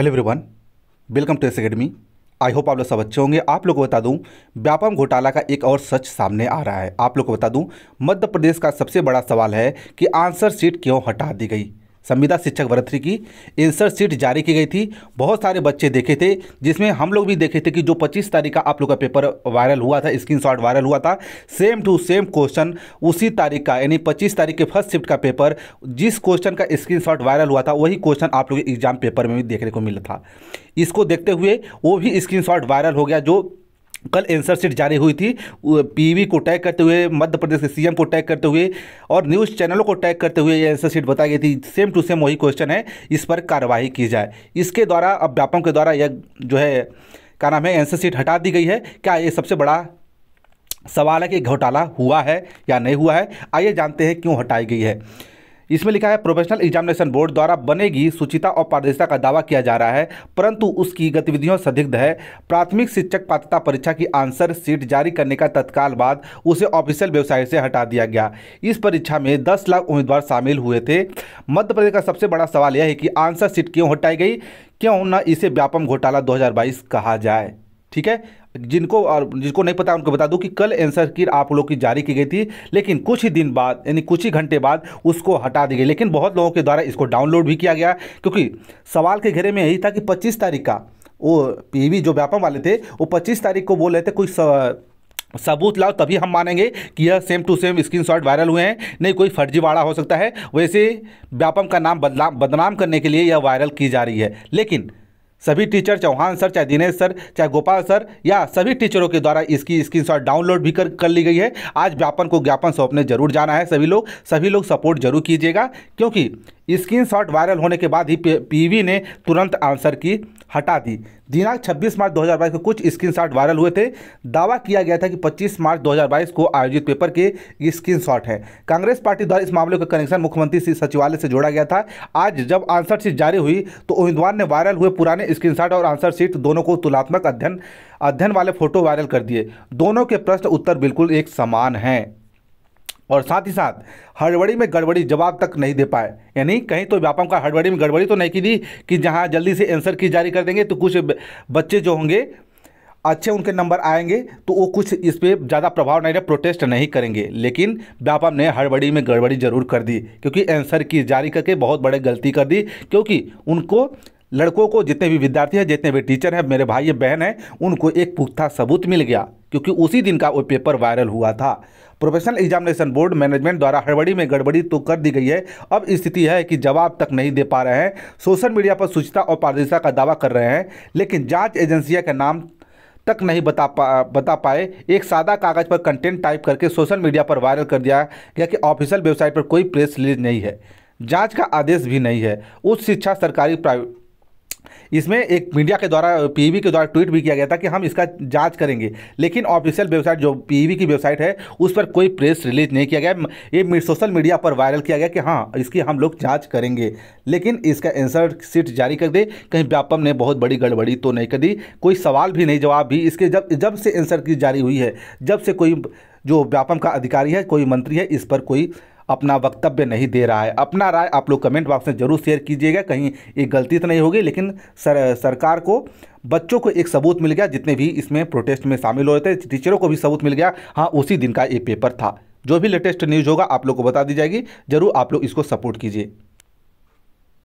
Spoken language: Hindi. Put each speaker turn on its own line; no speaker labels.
hello everyone welcome to S academy I hope आप लोग सब अच्छे होंगे आप लोग को बता दूं व्यापम घोटाला का एक और सच सामने आ रहा है आप लोग को बता दूं मध्य प्रदेश का सबसे बड़ा सवाल है कि आंसर सीट क्यों हटा दी गई संविदा शिक्षक वर्थरी की इंसर्ट सीट जारी की गई थी बहुत सारे बच्चे देखे थे जिसमें हम लोग भी देखे थे कि जो 25 तारीख का आप लोग का पेपर वायरल हुआ था स्क्रीनशॉट वायरल हुआ था सेम टू सेम क्वेश्चन उसी तारीख का यानी 25 तारीख के फर्स्ट शिफ्ट का पेपर जिस क्वेश्चन का स्क्रीनशॉट वायरल हुआ था वही क्वेश्चन आप लोग एग्जाम पेपर में भी देखने को मिला था इसको देखते हुए वो भी स्क्रीन वायरल हो गया जो कल एंसर शीट जारी हुई थी पीवी को टैग करते हुए मध्य प्रदेश के सीएम को टैग करते हुए और न्यूज़ चैनलों को टैग करते हुए ये एंसर शीट बताई गई थी सेम टू सेम वही क्वेश्चन है इस पर कार्रवाई की जाए इसके द्वारा अब व्यापम के द्वारा यह जो है क्या नाम है एंसर सीट हटा दी गई है क्या ये सबसे बड़ा सवाल है कि घोटाला हुआ है या नहीं हुआ है आइए जानते हैं क्यों हटाई गई है इसमें लिखा है प्रोफेशनल एग्जामिनेशन बोर्ड द्वारा बनेगी सुचिता और पारदर्शिता का दावा किया जा रहा है परंतु उसकी गतिविधियों संदिग्ध है प्राथमिक शिक्षक पात्रता परीक्षा की आंसर सीट जारी करने का तत्काल बाद उसे ऑफिशियल वेबसाइट से हटा दिया गया इस परीक्षा में दस लाख उम्मीदवार शामिल हुए थे मध्य प्रदेश का सबसे बड़ा सवाल यह है कि आंसर सीट क्यों हटाई गई क्यों न इसे व्यापम घोटाला दो कहा जाए ठीक है जिनको और जिसको नहीं पता उनको बता दूं कि कल एंसर की आप लोगों की जारी की गई थी लेकिन कुछ ही दिन बाद यानी कुछ ही घंटे बाद उसको हटा दी गई लेकिन बहुत लोगों के द्वारा इसको डाउनलोड भी किया गया क्योंकि सवाल के घेरे में यही था कि पच्चीस तारीख का वो पी जो व्यापम वाले थे वो पच्चीस तारीख को बोल रहे थे कोई सबूत लाओ तभी हम मानेंगे कि यह same to same shot viral हुए हैं नहीं कोई फर्जीवाड़ा हो सकता है वैसे व्यापम का नाम बदनाम करने के लिए यह वायरल की जा रही है लेकिन सभी टीचर चौहान सर चाहे दिनेश सर चाहे गोपाल सर या सभी टीचरों के द्वारा इसकी स्क्रीनशॉट डाउनलोड भी कर कर ली गई है आज व्यापन को ज्ञापन सौंपने जरूर जाना है सभी लोग सभी लोग सपोर्ट जरूर कीजिएगा क्योंकि स्क्रीनशॉट वायरल होने के बाद ही पीवी ने तुरंत आंसर की हटा दी दिनांक 26 मार्च 2022 को कुछ स्क्रीनशॉट वायरल हुए थे दावा किया गया था कि 25 मार्च 2022 को आयोजित पेपर के स्क्रीनशॉट है कांग्रेस पार्टी द्वारा इस मामले का कनेक्शन मुख्यमंत्री श्री सचिवालय से जोड़ा गया था आज जब आंसर शीट जारी हुई तो उम्मीदवार ने वायरल हुए पुराने शॉट और आंसर शीट दोनों को तुलनात्मक अध्ययन अध्ययन वाले फोटो वायरल कर दिए दोनों के प्रश्न उत्तर बिल्कुल एक समान हैं और साथ ही साथ हड़बड़ी में गड़बड़ी जवाब तक नहीं दे पाए यानी कहीं तो व्यापम का हड़बड़ी में गड़बड़ी तो नहीं की दी कि जहाँ जल्दी से आंसर की जारी कर देंगे तो कुछ बच्चे जो होंगे अच्छे उनके नंबर आएंगे तो वो कुछ इस पर ज़्यादा प्रभाव नहीं रहे प्रोटेस्ट नहीं करेंगे लेकिन व्यापम ने हड़बड़ी में गड़बड़ी जरूर कर दी क्योंकि आंसर की जारी करके बहुत बड़े गलती कर दी क्योंकि उनको लड़कों को जितने भी विद्यार्थी हैं जितने भी टीचर हैं मेरे भाई बहन हैं उनको एक पुख्ता सबूत मिल गया क्योंकि उसी दिन का वो पेपर वायरल हुआ था प्रोफेशनल एग्जामिनेशन बोर्ड मैनेजमेंट द्वारा हड़बड़ी में गड़बड़ी तो कर दी गई है अब स्थिति है कि जवाब तक नहीं दे पा रहे हैं सोशल मीडिया पर स्वच्छता और पारदर्शिता का दावा कर रहे हैं लेकिन जाँच एजेंसियाँ का नाम तक नहीं बता पा बता पाए एक सादा कागज़ पर कंटेंट टाइप करके सोशल मीडिया पर वायरल कर दिया गया कि ऑफिशियल वेबसाइट पर कोई प्रेस रिलीज नहीं है जांच का आदेश भी नहीं है उच्च शिक्षा सरकारी प्राइवेट इसमें एक मीडिया के द्वारा पीईबी के द्वारा ट्वीट भी किया गया था कि हम इसका जांच करेंगे लेकिन ऑफिशियल वेबसाइट जो पीईबी की वेबसाइट है उस पर कोई प्रेस रिलीज नहीं किया गया ये सोशल मीडिया पर वायरल किया गया कि हाँ इसकी हम लोग जाँच करेंगे लेकिन इसका एंसर सीट जारी कर दे कहीं व्यापम ने बहुत बड़ी गड़बड़ी तो नहीं कर दी कोई सवाल भी नहीं जवाब भी इसके जब जब से एंसर की जारी हुई है जब से कोई जो व्यापम का अधिकारी है कोई मंत्री है इस पर कोई अपना वक्तव्य नहीं दे रहा है अपना राय आप लोग कमेंट बॉक्स में ज़रूर शेयर कीजिएगा कहीं एक गलती तो नहीं होगी लेकिन सर सरकार को बच्चों को एक सबूत मिल गया जितने भी इसमें प्रोटेस्ट में शामिल हो रहे थे टीचरों को भी सबूत मिल गया हाँ उसी दिन का ये पेपर था जो भी लेटेस्ट न्यूज़ होगा आप लोग को बता दी जाएगी ज़रूर आप लोग इसको सपोर्ट कीजिए